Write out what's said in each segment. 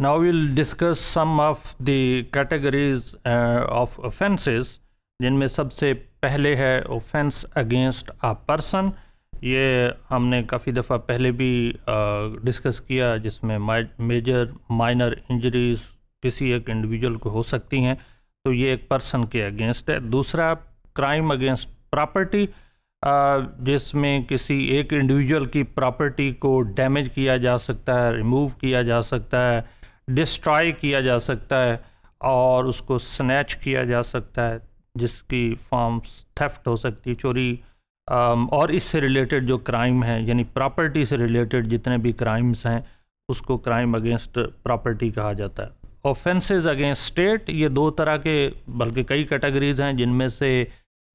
Now we'll discuss some of the categories uh, of offenses जिनमें सबसे पहले है ऑफेंस अगेंस्ट अ पर्सन ये हमने काफ़ी दफ़ा पहले भी डिस्कस uh, किया जिसमें मेजर माइनर इंजरीज किसी एक इंडिविजुअल को हो सकती हैं तो ये एक पर्सन के अगेंस्ट है दूसरा क्राइम अगेंस्ट प्रॉपर्टी जिसमें किसी एक इंडिविजुअल की प्रॉपर्टी को डैमेज किया जा सकता है रिमूव किया जा सकता है डिस्ट्रॉय किया जा सकता है और उसको स्नैच किया जा सकता है जिसकी फॉर्म्स थेफ्ट हो सकती है चोरी और इससे रिलेटेड जो क्राइम हैं यानी प्रॉपर्टी से रिलेटेड जितने भी क्राइम्स हैं उसको क्राइम अगेंस्ट प्रॉपर्टी कहा जाता है ऑफेंसेस अगेंस्ट स्टेट ये दो तरह के बल्कि कई कैटेगरीज हैं जिनमें से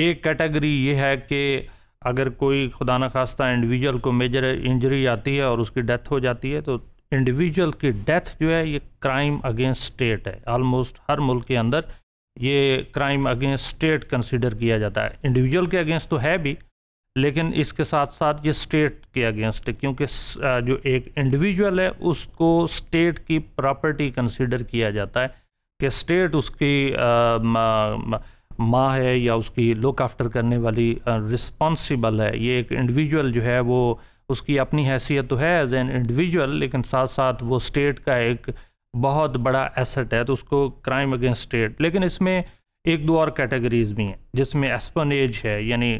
एक कैटेगरी ये है कि अगर कोई खुदा न खास्ता इंडिविजुअल को मेजर इंजरी आती है और उसकी डेथ हो जाती है तो इंडिविजुअल की डेथ जो है ये क्राइम अगेंस्ट स्टेट है ऑलमोस्ट हर मुल्क के अंदर ये क्राइम अगेंस्ट स्टेट कंसिडर किया जाता है इंडिविजुअल के अगेंस्ट तो है भी लेकिन इसके साथ साथ ये स्टेट के अगेंस्ट है क्योंकि जो एक इंडिविजुअल है उसको स्टेट की प्रॉपर्टी कंसिडर किया जाता है कि स्टेट उसकी माँ है या उसकी लुक आफ्टर करने वाली रिस्पॉन्सिबल है ये एक इंडिविजुअल जो है वो उसकी अपनी हैसियत तो है एज एन इंडिविजुअल लेकिन साथ साथ वो स्टेट का एक बहुत बड़ा एसेट है तो उसको क्राइम अगेंस्ट स्टेट लेकिन इसमें एक दो और कैटेगरीज भी हैं जिसमें एस्पनेज है यानी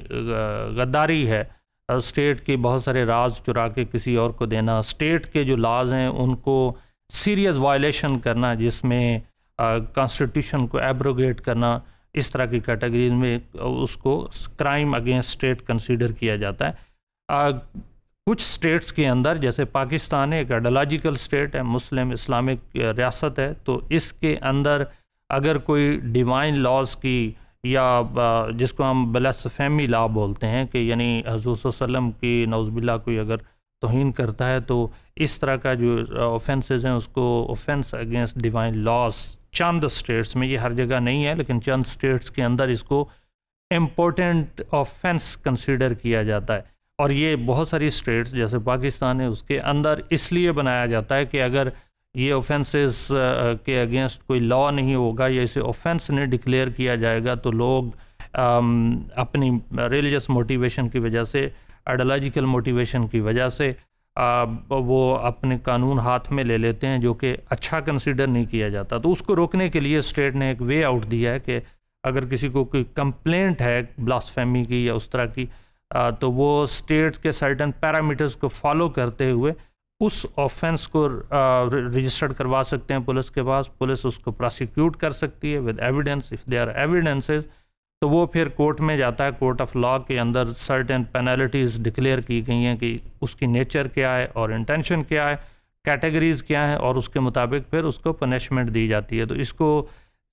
गद्दारी है स्टेट के बहुत सारे राज चुरा के किसी और को देना स्टेट के जो लाज हैं उनको सीरियस वायलेशन करना जिसमें कॉन्स्टिट्यूशन को एब्रोगेट करना इस तरह की कैटेगरीज में उसको क्राइम अगेंस्ट स्टेट कंसीडर किया जाता है कुछ स्टेट्स के अंदर जैसे पाकिस्तान है एक आइडोलॉजिकल स्टेट है मुस्लिम इस्लामिक रियासत है तो इसके अंदर अगर कोई डिवाइन लॉज की या जिसको हम बलसफेमी ला बोलते हैं कि यानी हजूर वसम की नौजबिल्ला कोई अगर तोहन करता है तो इस तरह का जो ऑफेंसेस हैं उसको ऑफेंस अगेंस्ट डिवाइन लॉस चंद स्टेट्स में ये हर जगह नहीं है लेकिन चंद स्टेट्स के अंदर इसको इम्पोर्टेंट ऑफेंस कंसिडर किया जाता है और ये बहुत सारी स्टेट्स जैसे पाकिस्तान है उसके अंदर इसलिए बनाया जाता है कि अगर ये ऑफेंसेस के अगेंस्ट कोई लॉ नहीं होगा या इसे ऑफेंस नहीं डिक्लेयर किया जाएगा तो लोग आम, अपनी रिलीजस मोटिवेशन की वजह से आइडोलॉजिकल मोटिवेशन की वजह से आ, वो अपने कानून हाथ में ले लेते हैं जो कि अच्छा कंसिडर नहीं किया जाता तो उसको रोकने के लिए स्टेट ने एक वे आउट दिया है कि अगर किसी को कोई कंप्लेंट है ब्लास्फेमी की या उस तरह की तो वो स्टेट्स के सर्टन पैरामीटर्स को फॉलो करते हुए उस ऑफेंस को रजिस्टर्ड करवा सकते हैं पुलिस के पास पुलिस उसको प्रोसिक्यूट कर सकती है with evidence if they are evidences तो वो फिर कोर्ट में जाता है कोर्ट ऑफ लॉ के अंदर सर्टेन पेनल्टीज़ डिक्लेयर की गई हैं कि उसकी नेचर क्या है और इंटेंशन क्या है कैटेगरीज़ क्या है और उसके मुताबिक फिर उसको पनिशमेंट दी जाती है तो इसको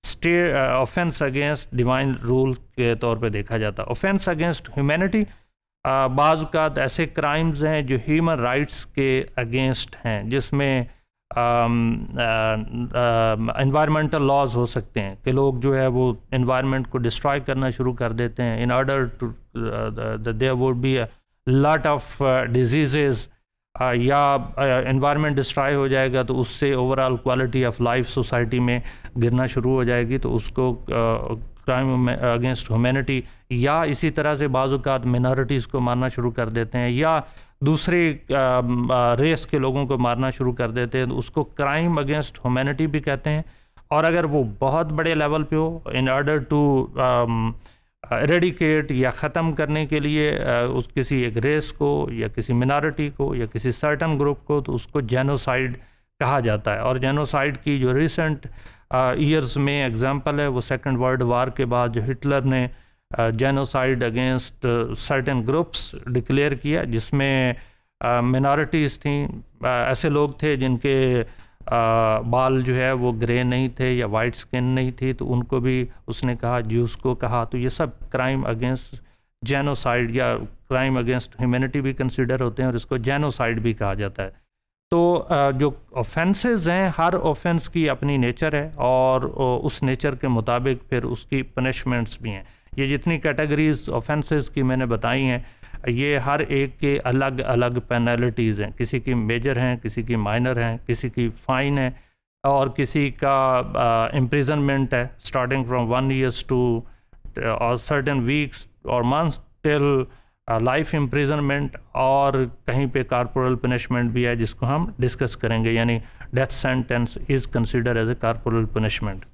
state offence against divine rule के तौर पे देखा जाता है ऑफेंस अगेंस्ट ह्यूमैनिटी बाज़ात ऐसे क्राइम्स हैं जो ह्यूमन राइट्स के अगेंस्ट हैं जिसमें इन्वायरमेंटल लॉज हो सकते हैं कि लोग जो है वो इन्वायरमेंट को डिस्ट्रॉय करना शुरू कर देते हैं in order to there would be lot of diseases या इन्वायरमेंट डिस्ट्रॉय हो जाएगा तो उससे overall quality of life society में गिरना शुरू हो जाएगी तो उसको क्राइम अगेंस्ट ह्यूमैनिटी या इसी तरह से बाज़ात मिनॉरिटीज़ को मारना शुरू कर देते हैं या दूसरे रेस um, uh, के लोगों को मारना शुरू कर देते हैं तो उसको क्राइम अगेंस्ट ह्यूमैनिटी भी कहते हैं और अगर वो बहुत बड़े लेवल पे हो इन ऑर्डर टू रेडिकेट या ख़त्म करने के लिए आ, uh, उस किसी एक रेस को या किसी मिनारिटी को या किसी सर्टन ग्रुप को तो उसको जेनोसाइड कहा जाता है और जेनोसाइड की जो रिसेंट ईयर्स में एग्ज़ाम्पल है वो सेकेंड वर्ल्ड वार के बाद जो हिटलर ने genocide against certain groups declare किया जिसमें मिनॉरिटीज़ थी ऐसे लोग थे जिनके आ, बाल जो है वो ग्रे नहीं थे या वाइट स्किन नहीं थी तो उनको भी उसने कहा जूस को कहा तो ये सब क्राइम अगेंस्ट जेनोसाइड या क्राइम अगेंस्ट ह्यूमैनिटी भी कंसिडर होते हैं और इसको जेनोसाइड भी कहा जाता है तो जो ऑफेंसेस हैं हर ऑफेंस की अपनी नेचर है और उस नेचर के मुताबिक फिर उसकी पनिशमेंट्स भी हैं ये जितनी कैटेगरीज ऑफेंसेस की मैंने बताई हैं ये हर एक के अलग अलग पेनल्टीज़ हैं किसी की मेजर हैं किसी की माइनर हैं किसी की फ़ाइन है और किसी का इम्प्रिजनमेंट है starting from one years to और सर्टन वीक्स और मंथ टिल लाइफ इम्प्रिजनमेंट और कहीं पे कारपोरल पनिशमेंट भी है जिसको हम डिस्कस करेंगे यानी death sentence is consider as a corporal punishment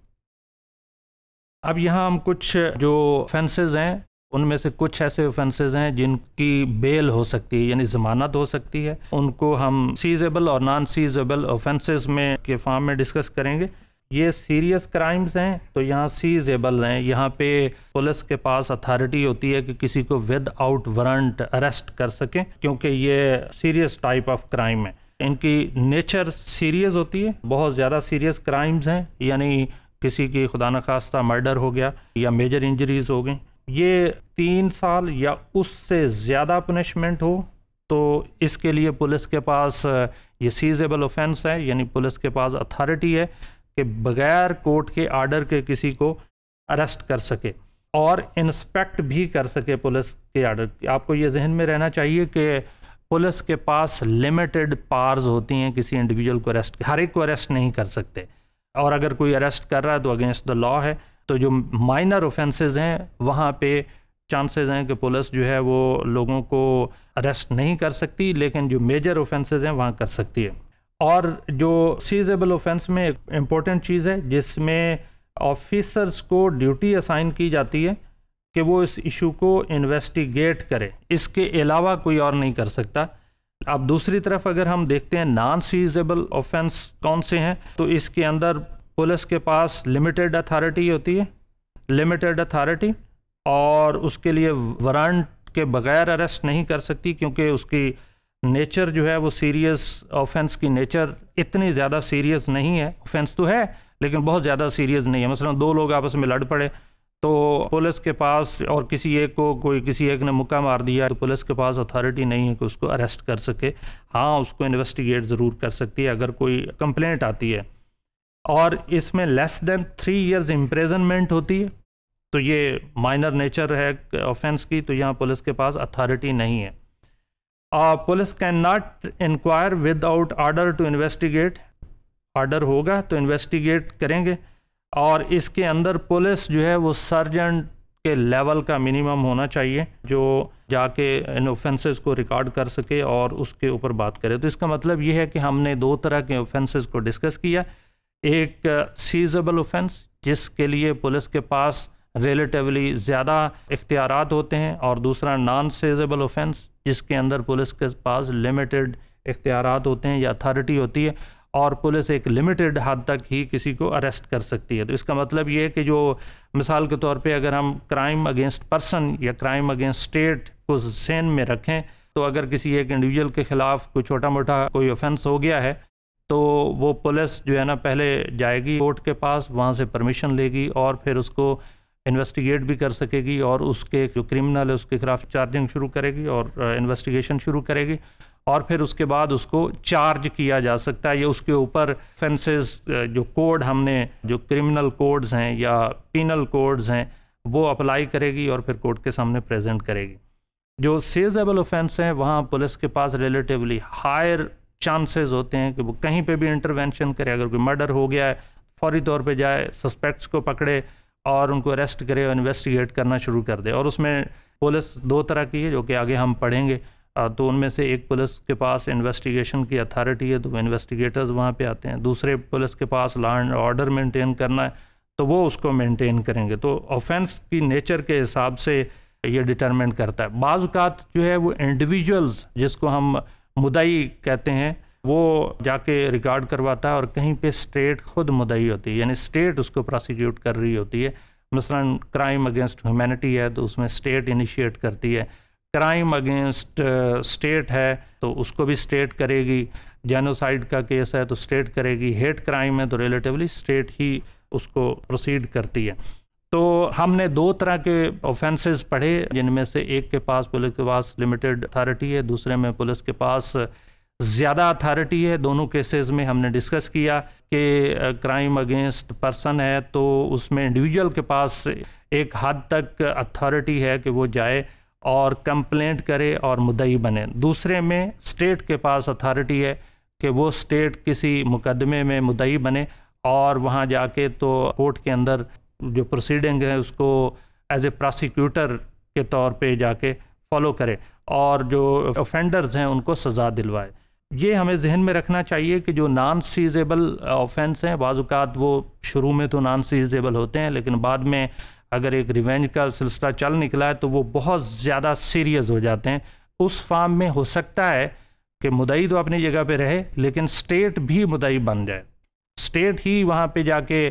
अब यहाँ हम कुछ जो ऑफेंसेज हैं उनमें से कुछ ऐसे ऑफेंसेज हैं जिनकी बेल हो सकती है यानी जमानत हो सकती है उनको हम सीजेबल और नॉन सीजेबल ऑफेंसेज में के फॉर्म में डिस्कस करेंगे ये सीरियस क्राइम्स हैं तो यहाँ सीजेबल हैं यहाँ पे पुलिस के पास अथॉरिटी होती है कि किसी को विद आउट वारंट अरेस्ट कर सकें क्योंकि ये सीरियस टाइप ऑफ क्राइम है इनकी नेचर सीरियस होती है बहुत ज़्यादा सीरियस क्राइम्स हैं यानी किसी की खुदा न खास्ता मर्डर हो गया या मेजर इंजरीज हो गई ये तीन साल या उससे ज़्यादा पनिशमेंट हो तो इसके लिए पुलिस के पास ये सीजेबल ऑफेंस है यानी पुलिस के पास अथॉरिटी है कि बगैर कोर्ट के आर्डर के किसी को अरेस्ट कर सके और इंस्पेक्ट भी कर सके पुलिस के आर्डर आपको ये जहन में रहना चाहिए कि पुलिस के पास लिमिटेड पार्स होती हैं किसी इंडिविजुअल को अरेस्ट हर एक को अरेस्ट नहीं कर सकते और अगर कोई अरेस्ट कर रहा है तो अगेंस्ट द लॉ है तो जो माइनर ऑफेंसेस हैं वहाँ पे चांसेस हैं कि पुलिस जो है वो लोगों को अरेस्ट नहीं कर सकती लेकिन जो मेजर ऑफेंसेस हैं वहाँ कर सकती है और जो सीजेबल ऑफेंस में एक इम्पोर्टेंट चीज़ है जिसमें ऑफिसर्स को ड्यूटी असाइन की जाती है कि वो इस इशू को इन्वेस्टिगेट करें इसके अलावा कोई और नहीं कर सकता अब दूसरी तरफ अगर हम देखते हैं नॉन सीजेबल ऑफेंस कौन से हैं तो इसके अंदर पुलिस के पास लिमिटेड अथॉरिटी होती है लिमिटेड अथॉरिटी और उसके लिए वारंट के बगैर अरेस्ट नहीं कर सकती क्योंकि उसकी नेचर जो है वो सीरियस ऑफेंस की नेचर इतनी ज़्यादा सीरियस नहीं है ऑफेंस तो है लेकिन बहुत ज़्यादा सीरियस नहीं है मसलन दो लोग आपस में लड़ पड़े तो पुलिस के पास और किसी एक को कोई किसी एक ने मुक्का मार दिया तो पुलिस के पास अथॉरिटी नहीं है कि उसको अरेस्ट कर सके हाँ उसको इन्वेस्टिगेट ज़रूर कर सकती है अगर कोई कंप्लेंट आती है और इसमें less than three years imprisonment होती है तो ये माइनर नेचर है ऑफेंस की तो यहाँ पुलिस के पास अथॉरिटी नहीं है police cannot inquire without order to investigate order होगा तो इन्वेस्टिगेट करेंगे और इसके अंदर पुलिस जो है वो सर्जन के लेवल का मिनिमम होना चाहिए जो जाके इन ऑफेंसेस को रिकॉर्ड कर सके और उसके ऊपर बात करे तो इसका मतलब ये है कि हमने दो तरह के ऑफेंसेस को डिस्कस किया एक सीजेबल uh, ऑफेंस जिसके लिए पुलिस के पास रिलेटिवली ज़्यादा इख्तियार होते हैं और दूसरा नॉन सेजेबल ऑफेंस जिसके अंदर पुलिस के पास लिमिटेड इख्तियार होते हैं या अथॉरिटी होती है और पुलिस एक लिमिटेड हद तक ही किसी को अरेस्ट कर सकती है तो इसका मतलब ये है कि जो मिसाल के तौर पे अगर हम क्राइम अगेंस्ट पर्सन या क्राइम अगेंस्ट स्टेट को सेन में रखें तो अगर किसी एक इंडिविजुअल के ख़िलाफ़ कोई छोटा मोटा कोई ऑफेंस हो गया है तो वो पुलिस जो है ना पहले जाएगी कोर्ट के पास वहाँ से परमिशन लेगी और फिर उसको इन्वेस्टिगेट भी कर सकेगी और उसके जो क्रिमिनल है उसके खिलाफ चार्जिंग शुरू करेगी और इन्वेस्टिगेशन शुरू करेगी और फिर उसके बाद उसको चार्ज किया जा सकता है या उसके ऊपर फेंसेस जो कोड हमने जो क्रिमिनल कोड्स हैं या पिनल कोड्स हैं वो अप्लाई करेगी और फिर कोर्ट के सामने प्रेजेंट करेगी जो सेजेबल ऑफेंस हैं वहाँ पुलिस के पास रिलेटिवली हायर चांसेस होते हैं कि वो कहीं पे भी इंटरवेंशन करे अगर कोई मर्डर हो गया है फौरी तौर पे जाए सस्पेक्ट्स को पकड़े और उनको अरेस्ट करे और इन्वेस्टिगेट करना शुरू कर दे और उसमें पुलिस दो तरह की है जो कि आगे हम पढ़ेंगे तो उनमें से एक पुलिस के पास इन्वेस्टिगेशन की अथॉरिटी है तो इन्वेस्टिगेटर्स वहाँ पे आते हैं दूसरे पुलिस के पास लॉ एंड ऑर्डर मेंटेन करना है तो वो उसको मेंटेन करेंगे तो ऑफेंस की नेचर के हिसाब से ये डिटरमेंट करता है बाज़ात जो है वो इंडिविजुअल्स जिसको हम मुदई कहते हैं वो जाके रिकॉर्ड करवाता है और कहीं पे स्टेट खुद मुदई होती है यानी स्टेट उसको प्रोसिक्यूट कर रही होती है मसला क्राइम अगेंस्ट ह्यूमैनिटी है तो उसमें स्टेट इनिशिएट करती है क्राइम अगेंस्ट स्टेट है तो उसको भी स्टेट करेगी जेनोसाइड का केस है तो स्टेट करेगी हेट क्राइम है तो रिलेटिवली स्टेट ही उसको प्रोसीड करती है तो हमने दो तरह के ऑफेंसेस पढ़े जिनमें से एक के पास पुलिस के पास लिमिटेड अथॉरिटी है दूसरे में पुलिस के पास ज़्यादा अथॉरिटी है दोनों केसेस में हमने डिस्कस किया कि क्राइम अगेंस्ट पर्सन है तो उसमें इंडिविजुअल के पास एक हद तक अथॉरिटी है कि वो जाए और कंप्लेंट करे और मुदई बने दूसरे में स्टेट के पास अथॉरिटी है कि वो स्टेट किसी मुकदमे में मुदई बने और वहाँ जाके तो कोर्ट के अंदर जो प्रोसीडिंग है उसको एज ए प्रोसिक्यूटर के तौर पे जाके फॉलो करे और जो ऑफेंडर्स हैं उनको सज़ा दिलवाए ये हमें जहन में रखना चाहिए कि जो नॉन सीजेबल ऑफेंस हैं बाज़ात वो शुरू में तो नॉन सीजेबल होते हैं लेकिन बाद में अगर एक रिवेंज का सिलसिला चल निकला है तो वो बहुत ज़्यादा सीरियस हो जाते हैं उस फार्म में हो सकता है कि मुदई तो अपनी जगह पे रहे लेकिन स्टेट भी मुदई बन जाए स्टेट ही वहाँ पे जाके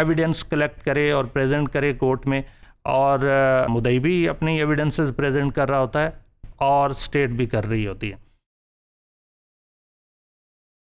एविडेंस कलेक्ट करे और प्रेजेंट करे कोर्ट में और uh, मुदई भी अपनी एविडेंसेस प्रेजेंट कर रहा होता है और स्टेट भी कर रही होती है